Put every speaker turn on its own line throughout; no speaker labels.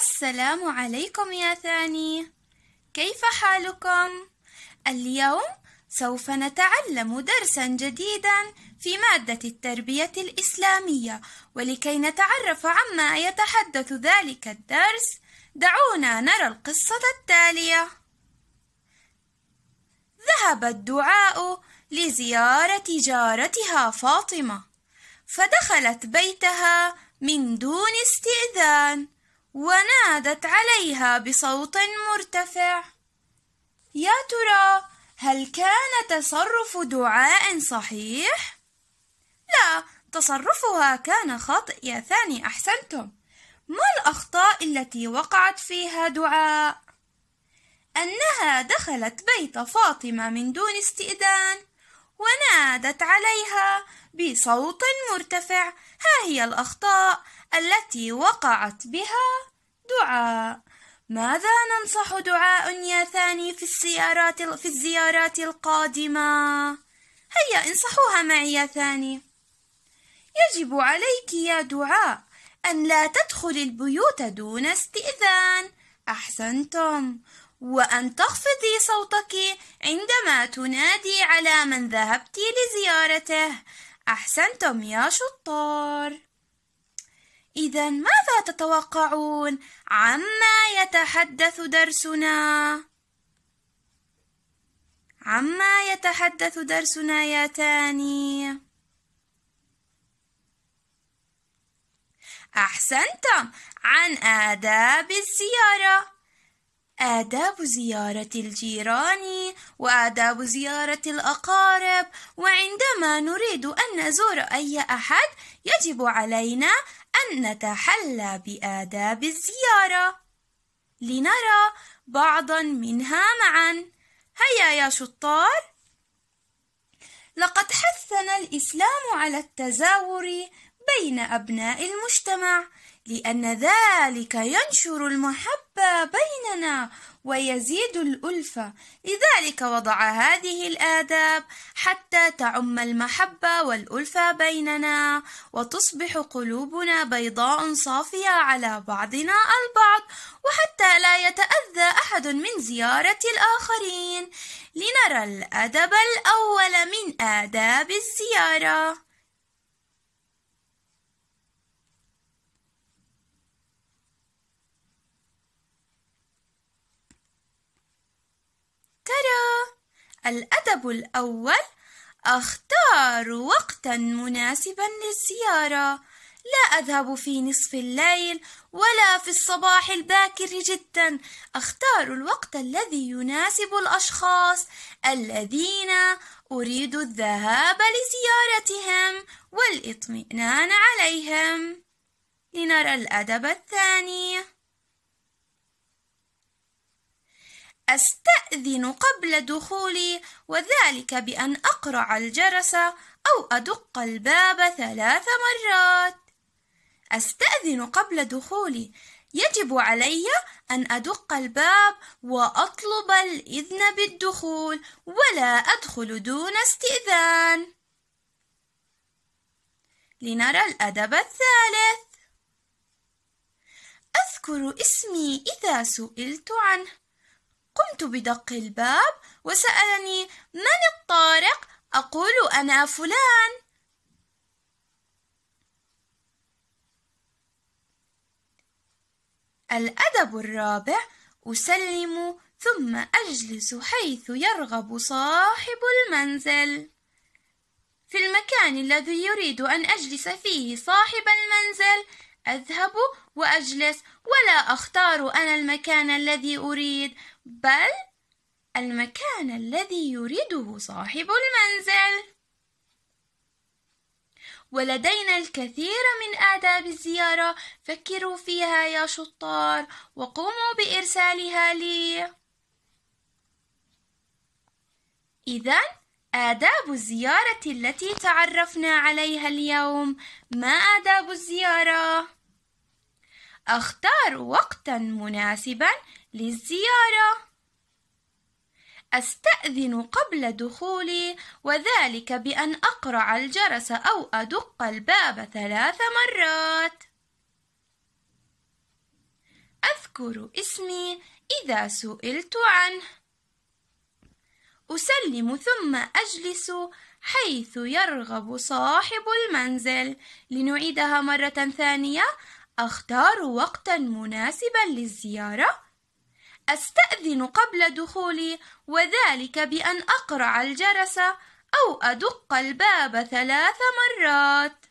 السلام عليكم يا ثاني كيف حالكم اليوم سوف نتعلم درسا جديدا في ماده التربيه الاسلاميه ولكي نتعرف عما يتحدث ذلك الدرس دعونا نرى القصه التاليه ذهب الدعاء لزياره جارتها فاطمه فدخلت بيتها من دون استئذان ونادت عليها بصوت مرتفع يا ترى هل كان تصرف دعاء صحيح لا تصرفها كان خاطئ يا ثاني احسنتم ما الاخطاء التي وقعت فيها دعاء انها دخلت بيت فاطمه من دون استئذان ونادت عليها بصوت مرتفع ها هي الاخطاء التي وقعت بها دعاء ماذا ننصح دعاء يا ثاني في السيارات في الزيارات القادمة؟ هيا انصحوها معي يا ثاني يجب عليك يا دعاء أن لا تدخل البيوت دون استئذان أحسنتم وأن تخفضي صوتك عندما تنادي على من ذهبت لزيارته أحسنتم يا شطار إذا ماذا تتوقعون عما يتحدث درسنا؟ عما يتحدث درسنا يا تاني؟ أحسنتم عن آداب الزيارة آداب زيارة الجيران وآداب زيارة الأقارب وعندما نريد أن نزور أي أحد يجب علينا أن نتحلى بآداب الزيارة لنرى بعضا منها معا هيا يا شطار لقد حثنا الإسلام على التزاور بين أبناء المجتمع لأن ذلك ينشر المحبة بيننا ويزيد الألفة لذلك وضع هذه الآداب حتى تعم المحبة والألفة بيننا وتصبح قلوبنا بيضاء صافية على بعضنا البعض وحتى لا يتأذى أحد من زيارة الآخرين لنرى الأدب الأول من آداب الزيارة الأدب الأول أختار وقتا مناسبا للزيارة لا أذهب في نصف الليل ولا في الصباح الباكر جدا أختار الوقت الذي يناسب الأشخاص الذين أريد الذهاب لزيارتهم والإطمئنان عليهم لنرى الأدب الثاني أستأذن قبل دخولي وذلك بأن أقرع الجرس أو أدق الباب ثلاث مرات. أستأذن قبل دخولي يجب علي أن أدق الباب وأطلب الإذن بالدخول ولا أدخل دون استئذان. لنرى الأدب الثالث. أذكر اسمي إذا سئلت عنه. قمت بدق الباب وسألني من الطارق أقول أنا فلان الأدب الرابع أسلم ثم أجلس حيث يرغب صاحب المنزل في المكان الذي يريد أن أجلس فيه صاحب المنزل أذهب وأجلس ولا أختار أنا المكان الذي أريد بل المكان الذي يريده صاحب المنزل ولدينا الكثير من آداب الزيارة فكروا فيها يا شطار وقوموا بإرسالها لي إذا آداب الزيارة التي تعرفنا عليها اليوم ما آداب الزيارة؟ اختار وقتا مناسبا للزيارة أستأذن قبل دخولي وذلك بأن أقرع الجرس أو أدق الباب ثلاث مرات أذكر اسمي إذا سئلت عنه أسلم ثم أجلس حيث يرغب صاحب المنزل لنعيدها مرة ثانية أختار وقتا مناسبا للزيارة أستأذن قبل دخولي وذلك بأن أقرع الجرس أو أدق الباب ثلاث مرات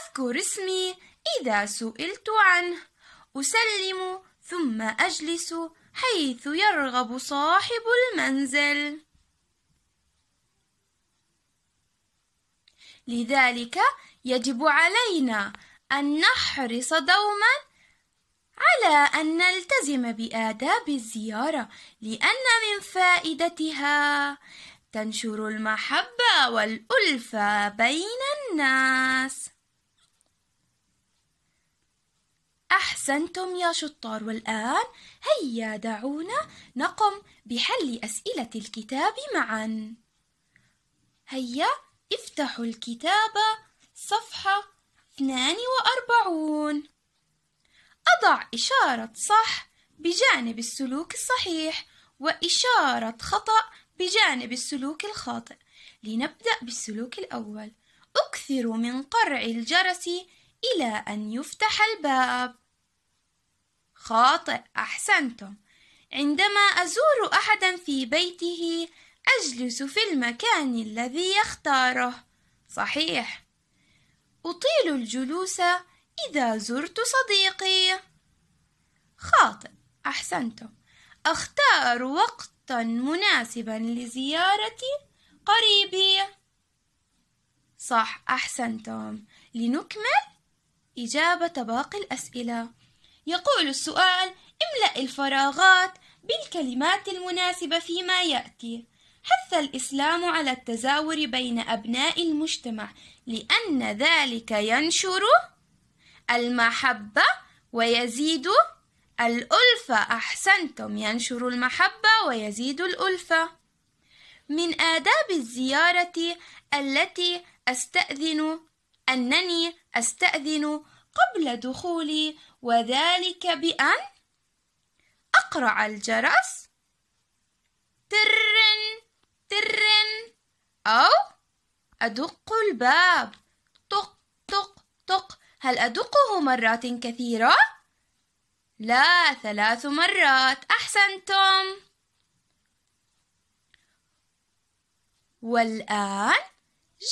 أذكر اسمي إذا سئلت عنه أسلم ثم أجلس حيث يرغب صاحب المنزل لذلك يجب علينا أن نحرص دوما على أن نلتزم بآداب الزيارة لأن من فائدتها تنشر المحبة والألفة بين الناس أحسنتم يا شطار والآن هيا دعونا نقم بحل أسئلة الكتاب معا هيا افتحوا الكتاب صفحة 42 أضع إشارة صح بجانب السلوك الصحيح وإشارة خطأ بجانب السلوك الخاطئ لنبدأ بالسلوك الأول أكثر من قرع الجرس إلى أن يفتح الباب خاطئ أحسنتم عندما أزور أحدا في بيته أجلس في المكان الذي يختاره صحيح أطيل الجلوس إذا زرت صديقي خاطئ أحسنتم أختار وقتا مناسبا لزيارة قريبي صح أحسنتم لنكمل إجابة باقي الأسئلة يقول السؤال املأ الفراغات بالكلمات المناسبة فيما يأتي حث الإسلام على التزاور بين أبناء المجتمع لأن ذلك ينشر المحبة ويزيد الألفة أحسنتم ينشر المحبة ويزيد الألفة من آداب الزيارة التي أستأذن أنني أستأذن قبل دخولي وذلك بأن أقرع الجرس ترن ترن أو أدق الباب طق طق طق هل أدقه مرات كثيرة؟ لا ثلاث مرات أحسنتم والآن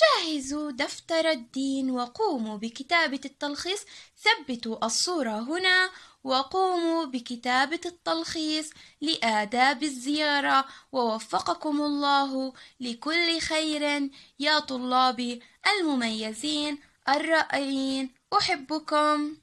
جهزوا دفتر الدين وقوموا بكتابة التلخيص ثبتوا الصورة هنا وقوموا بكتابة التلخيص لآداب الزيارة ووفقكم الله لكل خير يا طلابي المميزين الرائعين أحبكم